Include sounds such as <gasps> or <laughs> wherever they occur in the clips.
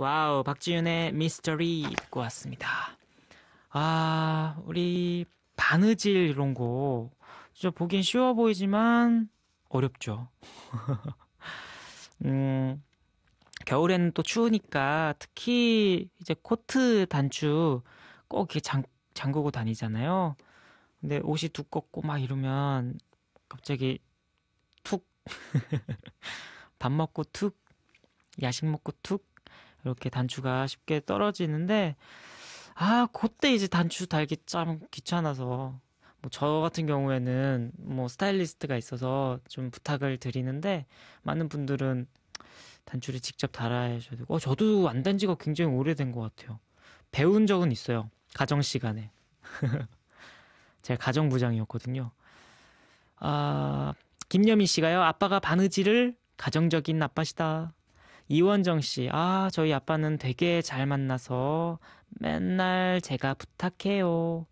와우, 박지윤의 미스터리 듣고 왔습니다. 아, 우리 바느질 이런 거, 저 보긴 쉬워 보이지만 어렵죠. <laughs> 음, 겨울에는 또 추우니까 특히 이제 코트 단추 꼭 이렇게 장, 잠그고 다니잖아요. 근데 옷이 두껍고 막 이러면 갑자기 툭 밥 <laughs> 먹고 툭 야식 먹고 툭 이렇게 단추가 쉽게 떨어지는데 아 그때 이제 단추 달기 참 귀찮아서 뭐 저 같은 경우에는 뭐 스타일리스트가 있어서 좀 부탁을 드리는데 많은 분들은 단추를 직접 달아야 셔야 되고 어, 저도 안단 지가 굉장히 오래된 것 같아요. 배운 적은 있어요. 가정 시간에 <laughs> 제가 가정 부장이었거든요. 아 김여미 씨가요. 아빠가 바느질을 가정적인 아빠시다. 이원정 씨, 아, 저희 아빠는 되게 잘 만나서 맨날 제가 부탁해요.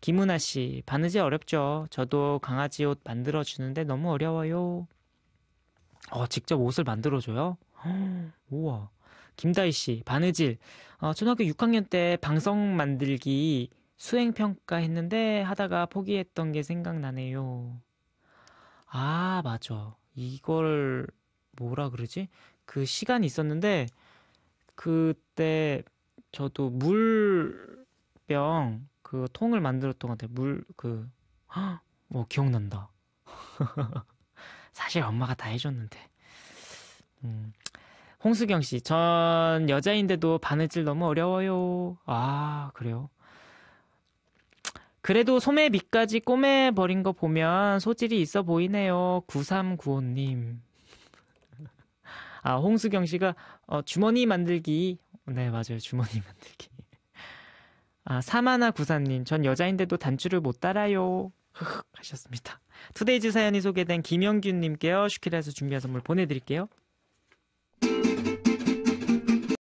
김은아 씨, 바느질 어렵죠. 저도 강아지 옷 만들어주는데 너무 어려워요. 어, 직접 옷을 만들어줘요? 헉, <gasps> 우와. 김다희 씨, 바느질. 어, 초등학교 6학년 때 방석 만들기 수행평가 했는데 하다가 포기했던 게 생각나네요. 아, 맞아. 이걸 뭐라 그러지? 그 시간이 있었는데 그때 저도 물병 그 통을 만들었던 것 같아요. 물그뭐 <gasps> 어, 기억난다. <laughs> 사실 엄마가 다 해줬는데. 음. 홍수경 씨, 전 여자인데도 바느질 너무 어려워요. 아, 그래요? 그래도 소매 밑까지 꼬매 버린 거 보면 소질이 있어 보이네요. 9395님. 아, 홍수경 씨가 어, 주머니 만들기. 네, 맞아요. 주머니 <laughs> 만들기. 아, 사마나 구사님, 전 여자인데도 단추를 못 따라요. 흑흑 하셨습니다. 투데이즈 사연이 소개된 김영균님께요. 슈키라에서 준비한 선물 보내드릴게요.